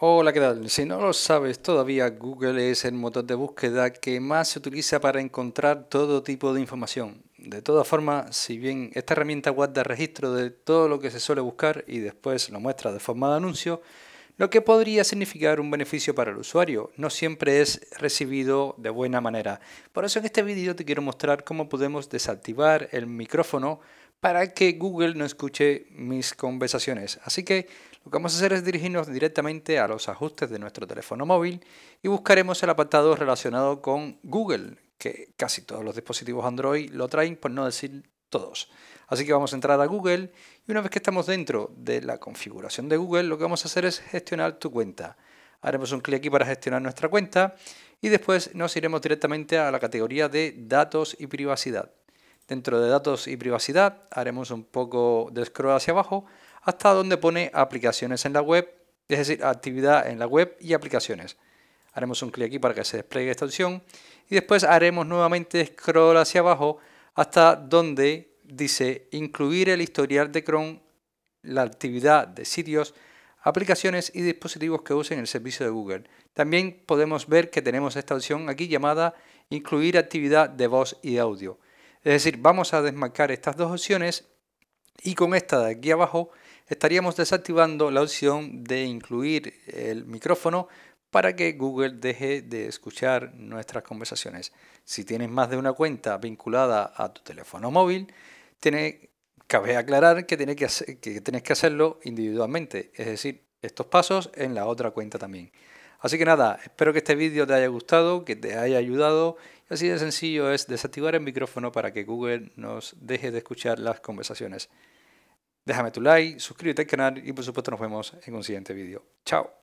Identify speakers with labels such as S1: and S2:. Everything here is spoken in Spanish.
S1: Hola, ¿qué tal? Si no lo sabes todavía, Google es el motor de búsqueda que más se utiliza para encontrar todo tipo de información. De todas formas, si bien esta herramienta guarda registro de todo lo que se suele buscar y después lo muestra de forma de anuncio, lo que podría significar un beneficio para el usuario, no siempre es recibido de buena manera. Por eso en este vídeo te quiero mostrar cómo podemos desactivar el micrófono para que Google no escuche mis conversaciones. Así que lo que vamos a hacer es dirigirnos directamente a los ajustes de nuestro teléfono móvil y buscaremos el apartado relacionado con Google, que casi todos los dispositivos Android lo traen, por no decir todos. Así que vamos a entrar a Google y una vez que estamos dentro de la configuración de Google, lo que vamos a hacer es gestionar tu cuenta. Haremos un clic aquí para gestionar nuestra cuenta y después nos iremos directamente a la categoría de datos y privacidad. Dentro de datos y privacidad haremos un poco de scroll hacia abajo hasta donde pone aplicaciones en la web, es decir, actividad en la web y aplicaciones. Haremos un clic aquí para que se despliegue esta opción y después haremos nuevamente scroll hacia abajo hasta donde dice incluir el historial de Chrome, la actividad de sitios, aplicaciones y dispositivos que usen el servicio de Google. También podemos ver que tenemos esta opción aquí llamada incluir actividad de voz y audio. Es decir, vamos a desmarcar estas dos opciones y con esta de aquí abajo estaríamos desactivando la opción de incluir el micrófono para que Google deje de escuchar nuestras conversaciones. Si tienes más de una cuenta vinculada a tu teléfono móvil, cabe aclarar que, que tienes que hacerlo individualmente, es decir, estos pasos en la otra cuenta también. Así que nada, espero que este vídeo te haya gustado, que te haya ayudado. Y Así de sencillo es desactivar el micrófono para que Google nos deje de escuchar las conversaciones. Déjame tu like, suscríbete al canal y por supuesto nos vemos en un siguiente vídeo. Chao.